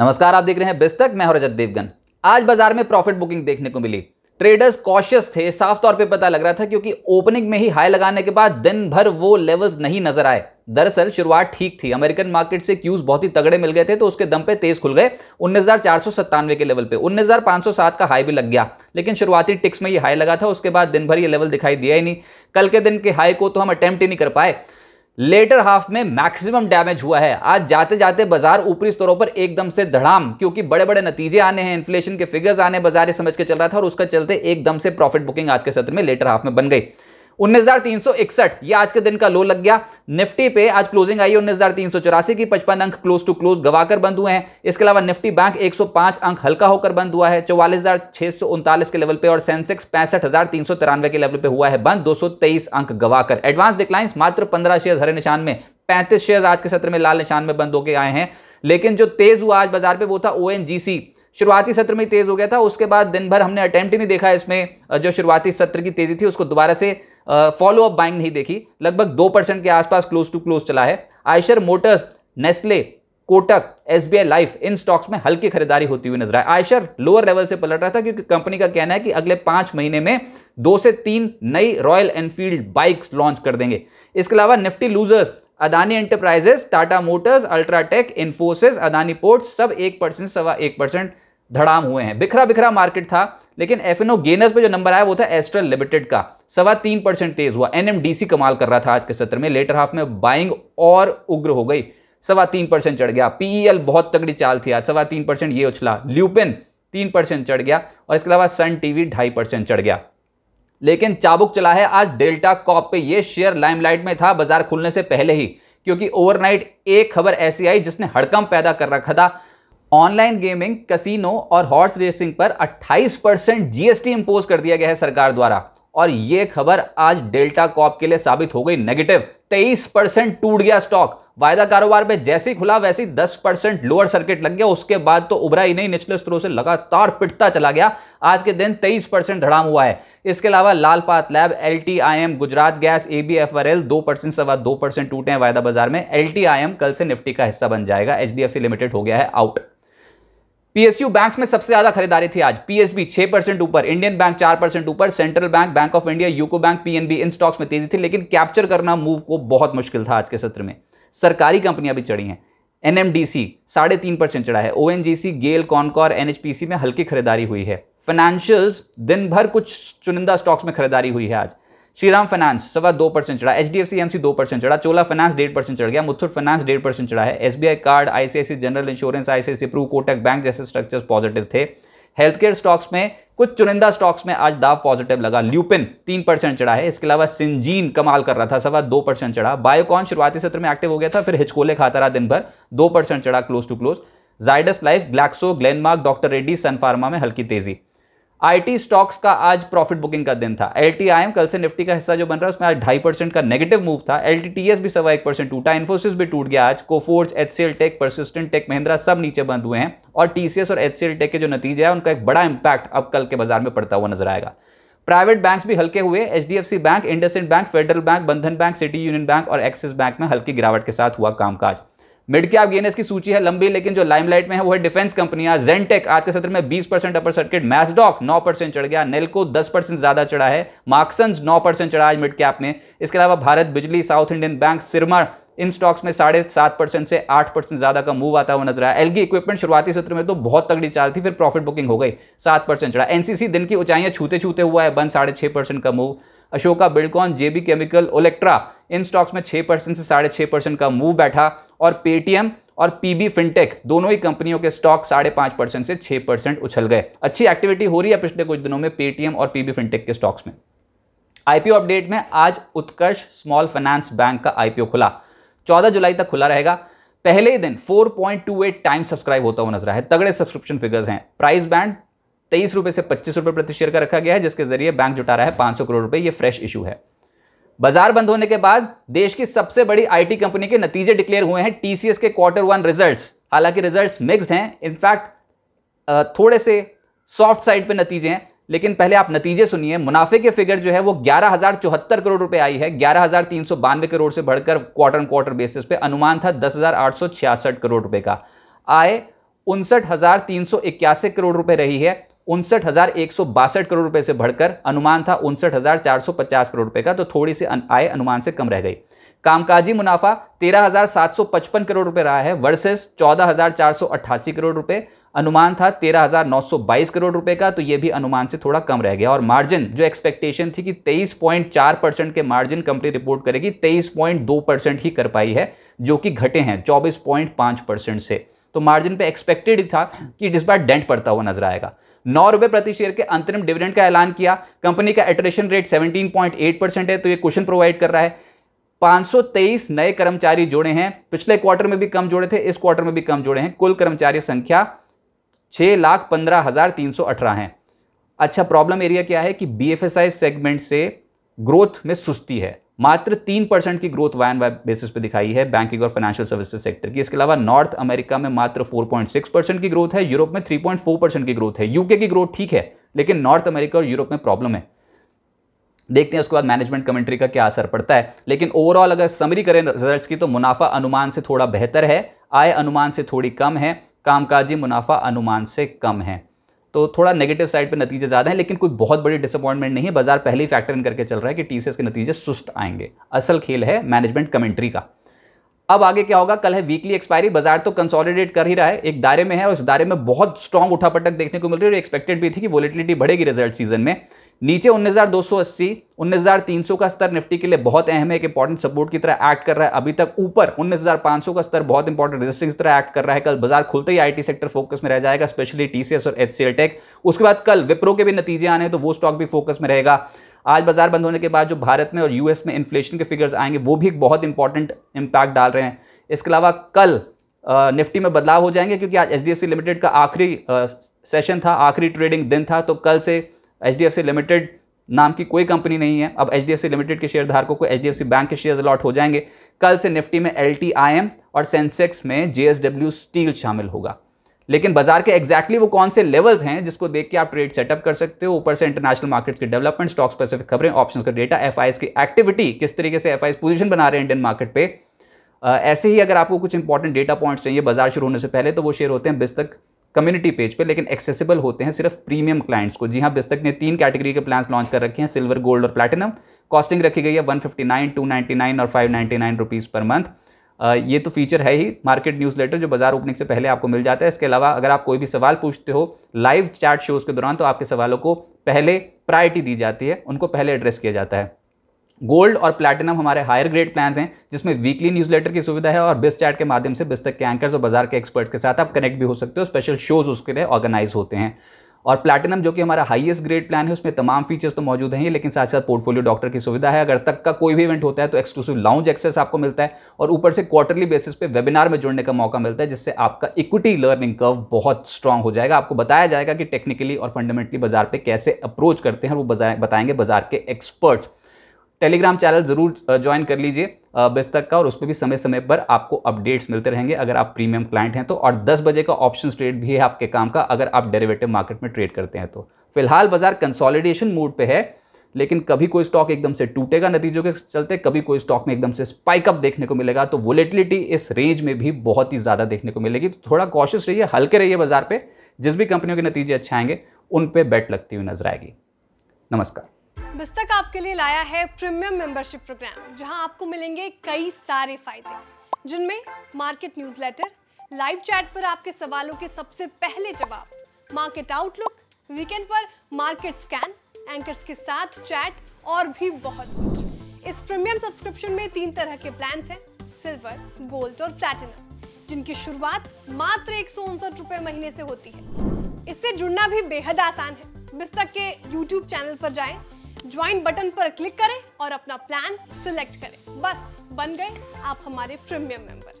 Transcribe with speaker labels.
Speaker 1: नमस्कार आप देख रहे हैं बिस्तक मैं और रजत देवगन आज बाजार में प्रॉफिट बुकिंग देखने को मिली ट्रेडर्स कॉशियस थे साफ तौर पे पता लग रहा था क्योंकि ओपनिंग में ही हाई लगाने के बाद दिन भर वो लेवल्स नहीं नजर आए दरअसल शुरुआत ठीक थी अमेरिकन मार्केट से क्यूज बहुत ही तगड़े मिल गए थे तो उसके दम पे तेज खुल गए उन्नीस के लेवल पे उन्नीस का हाई भी लग गया लेकिन शुरुआती टिक्स में ये हाई लगा था उसके बाद दिन भर ये लेवल दिखाई दिया ही नहीं कल के दिन के हाई को तो हम अटेम्प्ट ही नहीं कर पाए लेटर हाफ में मैक्सिमम डैमेज हुआ है आज जाते जाते बाजार ऊपरी स्तरों पर एकदम से धड़ाम क्योंकि बड़े बड़े नतीजे आने हैं इन्फ्लेशन के फिगर्स आने बाजार समझ के चल रहा था और उसका चलते एकदम से प्रॉफिट बुकिंग आज के सत्र में लेटर हाफ में बन गई उन्नीस ये आज के दिन का लो लग गया निफ्टी पे आज क्लोजिंग आई है उन्नीस की पचपन अंक क्लोज टू क्लोज गवाकर बंद हुए हैं इसके अलावा निफ्टी बैंक 105 अंक हल्का होकर बंद हुआ है चौवालीस के लेवल पे और सेंसेक्स पैंसठ के लेवल पे हुआ है बंद 223 अंक गवाकर एडवांस डिक्लाइंस मात्र पंद्रह शेयर हरे निशान में पैंतीस शेयर आज के सत्र में लाल निशान में बंद होकर आए हैं लेकिन जो तेज हुआ आज बाजार पर वो था ओ शुरुआती सत्र में तेज हो गया था उसके बाद दिन भर हमने अटैम्प्ट नहीं देखा इसमें जो शुरुआती सत्र की तेजी थी उसको दोबारा से फॉलो अप बाइंग नहीं देखी लगभग दो परसेंट के आसपास क्लोज टू क्लोज चला है आयशर मोटर्स नेस्ले कोटक एस लाइफ इन स्टॉक्स में हल्की खरीदारी होती हुई नजर आए आयशर लोअर लेवल से पलट रहा था क्योंकि कंपनी का कहना है कि अगले पांच महीने में दो से तीन नई रॉयल एनफील्ड बाइक्स लॉन्च कर देंगे इसके अलावा Nifty losers Adani enterprises Tata motors UltraTech Infosys Adani ports सब एक परसेंट सवा एक परसेंट धड़ाम हुए हैं बिखरा बिखरा मार्केट था लेकिन एफ एन ओ गेनर्स पर जो नंबर आया वो था एस्ट्रल लिमिटेड का सवा तीन परसेंट तेज हुआ सी कमाल कर रहा था आज के सत्र में लेटर हाफ में बाइंग और उग्र हो गई सवा तीन परसेंट चढ़ गया एल e बहुत तगड़ी चाल थी आज सवा तीन परसेंट ये उछला ल्यूपिन तीन परसेंट चढ़ गया और इसके अलावा सन टीवी ढाई परसेंट चढ़ गया लेकिन चाबुक चला है आज डेल्टा कॉप पे ये शेयर लाइमलाइट में था बाजार खुलने से पहले ही क्योंकि ओवरनाइट एक खबर ऐसी आई जिसने हड़कम पैदा कर रखा था ऑनलाइन गेमिंग कसिनो और हॉर्स रेसिंग पर 28 परसेंट जीएसटी इंपोज कर दिया गया है सरकार द्वारा और यह खबर आज डेल्टा कॉप के लिए साबित हो गई नेगेटिव 23 परसेंट टूट गया स्टॉक वायदा कारोबार में जैसे ही खुला वैसे ही दस परसेंट लोअर सर्किट लग गया उसके बाद तो उभरा ही नहीं निचले स्तरों से लगातार पिटता चला गया आज के दिन 23 परसेंट धड़ाम हुआ है इसके अलावा लाल पात लैब एल Gujarat gas A B F R L दो परसेंट सवा दो परसेंट टूटे हैं वायदा बाजार में एल कल से निफ्टी का हिस्सा बन जाएगा एच लिमिटेड हो गया है आउट पीएसयू बैंक्स में सबसे ज्यादा खरीदारी थी आज पीएसबी छह परसेंट ऊपर इंडियन बैंक चार परसेंट ऊपर central bank bank of India UCO bank PNB इन स्टॉक्स में तेजी थी लेकिन कैप्चर करना मूव को बहुत मुश्किल था आज के सत्र में सरकारी कंपनियां भी चढ़ी हैं एनएमडीसी साढ़े तीन परसेंट चढ़ा है ओ गेल कॉनकॉर एनएचपीसी में हल्की खरीदारी हुई है फाइनेंशियल्स दिन भर कुछ चुनिंदा स्टॉक्स में खरीदारी हुई है आज श्रीराम फाइनेंस सवा दो परसेंट चढ़ा H D F C M C दो परसेंट चढ़ा चोला फाइनेंस डेढ़ परसेंट चढ़ गया मुथुट फाइनेंस डेढ़ परसेंट चढ़ा है S B I card ICICI general insurance ICICI pru Kotak bank जैसे स्ट्रक्चर्स पॉजिटिव थे हेल्थ केयर स्टॉक्स में कुछ चुनिंदा स्टॉक्स में आज दाव पॉजिटिव लगा ल्यूपिन तीन परसेंट चढ़ा है इसके अलावा सिंजीन कमाल कर रहा था सवा दो परसेंट चढ़ा बायोकॉन शुरुआती सत्र में एक्टिव हो गया था फिर हिचकोले खाता रहा दिन भर दो परसेंट चढ़ा close to close Zydus life Glaxo Glenmark doctor Reddy Sun Pharma में हल्की तेजी आईटी स्टॉक्स का आज प्रॉफिट बुकिंग का दिन था एलटीआईएम कल से निफ्टी का हिस्सा जो बन रहा है उसमें आज ढाई परसेंट का नेगेटिव मूव था एलटीटीएस भी सवा एक परसेंट टूटा इन्फोसिस भी टूट गया आज Coforge HCL tech Persistent tech Mahindra सब नीचे बंद हुए हैं और टीसीएस और एचसीएल टेक के जो नतीजे हैं उनका एक बड़ा इंपैक्ट अब कल के बाजार में पड़ता हुआ नजर आएगा प्राइवेट बैंक्स भी हल्के हुए H bank Indus bank federal bank Bandhan bank city union bank और एक्सिस बैंक में हल्की गिरावट के साथ हुआ कामकाज मिड कैप गेनर्स की सूची है लंबी लेकिन जो लाइमलाइट में है वो है डिफेंस कंपनियां जेंटेक आज के सत्र में 20 परसेंट अपर सर्किट मैसडॉक 9 परसेंट चढ़ गया नेल्को 10 परसेंट ज्यादा चढ़ा है मार्क्सन्स 9 परसेंट चढ़ा आज मिड कैप में इसके अलावा Bharat Bijli South Indian bank Syrma इन स्टॉक्स में साढ़े सात परसेंट से आठ परसेंट ज्यादा का मूव आता हुआ नजर आया एलगी इक्विपमेंट शुरुआती सत्र में तो बहुत तगड़ी चाल थी फिर प्रॉफिट बुकिंग हो गई सात परसेंट चढ़ा एनसीसी दिन की ऊंचाइयां छूते छूते हुआ है बंद साढ़े छः परसेंट का move Ashoka Buildcon JB chemical Olectra इन स्टॉक्स में छः परसेंट से साढ़े छः परसेंट का मूव बैठा और पेटीएम और पीबी फिनटेक दोनों ही कंपनियों के स्टॉक साढ़े पांच परसेंट से छह परसेंट उछल गए अच्छी एक्टिविटी हो रही है पिछले कुछ दिनों में पेटीएम और पीबी फिनटेक के स्टॉक्स में आईपीओ अपडेट में आज उत्कर्ष स्मॉल फाइनेंस बैंक का आईपीओ खुला 14 जुलाई तक खुला रहेगा पहले ही दिन 4.28 टाइम सब्सक्राइब होता हुआ नजर आए तगड़े सब्सक्रिप्शन फिगर्स हैं प्राइस बैंड तेईस रुपये से पच्चीस रुपए प्रति शेयर का रखा गया है जिसके जरिए बैंक जुटा रहा है सौ करोड़ रुपये ये फ्रेश इशू है बाजार बंद होने के बाद देश की सबसे बड़ी आईटी कंपनी के नतीजे डिक्लेयर हुए हैं टीसीएस के क्वार्टर वन रिजल्ट्स हालांकि रिजल्ट्स मिक्स्ड हैं इनफैक्ट थोड़े से सॉफ्ट साइड पे नतीजे हैं लेकिन पहले आप नतीजे सुनिए मुनाफे के फिगर जो है वो ग्यारह करोड़ रुपए आई है ग्यारह करोड़ से बढ़कर क्वार्टर क्वार्टर बेसिस पे अनुमान था दस करोड़ रुपए का आय उनसठ करोड़ रुपए रही है उनसठ करोड़ रुपए से बढ़कर अनुमान था उनसठ करोड़ रुपए का तो थोड़ी सी आय अनुमान से कम रह गई कामकाजी मुनाफा 13,755 करोड़ रुपए रहा है वर्सेस 14,488 करोड़ रुपए अनुमान था 13,922 करोड़ रुपए का तो ये भी अनुमान से थोड़ा कम रह गया और मार्जिन जो एक्सपेक्टेशन थी कि 23.4 परसेंट के मार्जिन कंपनी रिपोर्ट करेगी 23.2 परसेंट ही कर पाई है जो कि घटे हैं 24.5 परसेंट से तो मार्जिन पे एक्सपेक्टेड ही था कि इस बार डेंट पड़ता हुआ नजर आएगा नौ रुपये प्रति शेयर के अंतरिम डिविडेंड का ऐलान किया कंपनी का एट्रेशन रेट 17.8 परसेंट है तो ये क्वेश्चन प्रोवाइड कर रहा है 523 नए कर्मचारी जोड़े हैं पिछले क्वार्टर में भी कम जोड़े थे इस क्वार्टर में भी कम जोड़े हैं कुल कर्मचारी संख्या छः लाख पंद्रह हज़ार तीन सौ अठारह है अच्छा प्रॉब्लम एरिया क्या है कि बी सेगमेंट से ग्रोथ में सुस्ती है मात्र तीन परसेंट की growth Y and Y basis पे दिखाई है बैंकिंग और फाइनेंशियल सर्विसेज सेक्टर की इसके अलावा नॉर्थ अमेरिका में मात्र 4.6 परसेंट की ग्रोथ है यूरोप में 3.4 परसेंट की ग्रोथ है यूके की ग्रोथ ठीक है लेकिन नॉर्थ अमेरिका और यूरोप में प्रॉब्लम है देखते हैं उसके बाद मैनेजमेंट कमेंट्री का क्या असर पड़ता है लेकिन ओवरऑल अगर समरी करें रिजल्ट की तो मुनाफा अनुमान से थोड़ा बेहतर है आय अनुमान से थोड़ी कम है कामकाजी मुनाफा अनुमान से कम है तो थोड़ा नेगेटिव साइड पर नतीजे ज़्यादा हैं लेकिन कोई बहुत बड़ी डिसअपॉइंटमेंट नहीं है बाजार पहले ही फैक्टर इन करके चल रहा है कि टी के नतीजे सुस्त आएंगे असल खेल है मैनेजमेंट कमेंट्री का अब आगे क्या होगा कल है वीकली एक्सपायरी बाजार तो कंसोलिडेट कर ही रहा है एक दायरे में है और इस दायरे में बहुत स्ट्रॉन्ग उठापटक देखने को मिल रही है और एक्सपेक्टेड भी थी कि वोलेटिलिटी बढ़ेगी रिजल्ट सीजन में नीचे 19,280, 19,300 का स्तर निफ्टी के लिए बहुत अहम है एक इंपॉर्टेंट सपोर्ट की तरह एक्ट कर रहा है अभी तक ऊपर 19,500 का स्तर बहुत इंपॉर्टेंट रेजिस्टेंस की तरह एक्ट कर रहा है कल बाजार खुलते ही आईटी सेक्टर फोकस में रह जाएगा स्पेशली टीसीएस और एच टेक उसके बाद कल विप्रो के भी नतीजे आने तो वो स्टॉक भी फोकस में रहेगा आज बाजार बंद होने के बाद जो भारत में और यूएस में इन्फ्लेशन के फिगर्स आएंगे वो भी एक बहुत इंपॉर्टेंट इम्पैक्ट डाल रहे हैं इसके अलावा कल निफ्टी में बदलाव हो जाएंगे क्योंकि आज एच लिमिटेड का आखिरी सेशन था आखिरी ट्रेडिंग दिन था तो कल से एच लिमिटेड नाम की कोई कंपनी नहीं है अब एच लिमिटेड के शेयर धारकों को एच बैंक के शेयर अलॉट हो जाएंगे कल से निफ्टी में एल और सेंसेक्स में जे स्टील शामिल होगा लेकिन बाजार के एक्जैक्टली exactly वो कौन से लेवल्स हैं जिसको देख के आप ट्रेड सेटअप कर सकते हो ऊपर से इंटरनेशनल मार्केट के डेवलपमेंट स्टॉक स्पेसिफिक खबरें ऑप्शन का डेटा एफ की एक्टिविटी किस तरीके से एफ पोजीशन बना रहे हैं इंडियन मार्केट पे ऐसे ही अगर आपको कुछ इंपॉर्टेंट डेटा पॉइंट्स चाहिए बाजार शुरू होने से पहले तो वो शेयर होते हैं बिस्तक कम्युनिटी पेज पे लेकिन एक्सेसिबल होते हैं सिर्फ प्रीमियम क्लाइंट्स को जी हाँ बिस्तक ने तीन कैटेगरी के प्लान्स लॉन्च कर रखे हैं सिल्वर गोल्ड और प्लैटिनम कॉस्टिंग रखी गई है 159, 299 और 599 रुपीस पर मंथ ये तो फीचर है ही मार्केट न्यूज़ लेटर जो बाजार ओपनिंग से पहले आपको मिल जाता है इसके अलावा अगर आप कोई भी सवाल पूछते हो लाइव चैट शोज़ के दौरान तो आपके सवालों को पहले प्रायरिटी दी जाती है उनको पहले एड्रेस किया जाता है गोल्ड और प्लैटिनम हमारे हायर ग्रेड प्लान्स हैं जिसमें वीकली न्यूज़लेटर की सुविधा है और बिस्ट चैट के माध्यम से बिस्तक के एंकर्स और बाजार के एक्सपर्ट्स के साथ आप कनेक्ट भी हो सकते हो स्पेशल शोज़ उसके लिए ऑर्गेनाइज होते हैं और प्लैटिनम जो कि हमारा हाईएस्ट ग्रेड प्लान है उसमें तमाम फीचर्स तो मौजूद हैं लेकिन साथ साथ पोर्टफोलियो डॉक्टर की सुविधा है अगर तक का कोई भी इवेंट होता है तो एक्सक्लूसिव लाउंज एक्सेस आपको मिलता है और ऊपर से क्वार्टरली बेसिस पे वेबिनार में जुड़ने का मौका मिलता है जिससे आपका इक्विटी लर्निंग कर्व बहुत स्ट्रॉग हो जाएगा आपको बताया जाएगा कि टेक्निकली और फंडामेंटली बाजार पर कैसे अप्रोच करते हैं वो बताएंगे बाजार के एक्सपर्ट्स टेलीग्राम चैनल ज़रूर ज्वाइन कर लीजिए बज तक का और उस पर भी समय समय पर आपको अपडेट्स मिलते रहेंगे अगर आप प्रीमियम क्लाइंट हैं तो और 10 बजे का ऑप्शन ट्रेड भी है आपके काम का अगर आप डेरिवेटिव मार्केट में ट्रेड करते हैं तो फिलहाल बाजार कंसोलिडेशन मोड पे है लेकिन कभी कोई स्टॉक एकदम से टूटेगा नतीजों के चलते कभी कोई स्टॉक में एकदम से स्पाइक अप देखने को मिलेगा तो वोलेटिलिटी इस रेंज में भी बहुत ही ज़्यादा देखने को मिलेगी तो थोड़ा कॉशियस रहिए हल्के रहिए बाजार पर जिस भी कंपनियों के नतीजे अच्छे आएंगे उन पर बैट लगती हुई नजर आएगी नमस्कार बिस्तक आपके लिए लाया है प्रीमियम मेंबरशिप प्रोग्राम जहां आपको मिलेंगे कई सारे फायदे जिनमें मार्केट न्यूज़लेटर लाइव चैट पर आपके सवालों के सबसे पहले जवाब मार्केट आउटलुक वीकेंड पर मार्केट स्कैन एंकर्स के साथ चैट और भी बहुत कुछ इस प्रीमियम सब्सक्रिप्शन में तीन तरह के प्लान हैं सिल्वर गोल्ड और प्लैटिनम जिनकी शुरुआत मात्र एक सौ रुपए महीने से होती है इससे जुड़ना भी बेहद आसान है बिस्तक के यूट्यूब चैनल पर जाएं ज्वाइन बटन पर क्लिक करें और अपना प्लान सिलेक्ट करें बस बन गए आप हमारे प्रीमियम मेंबर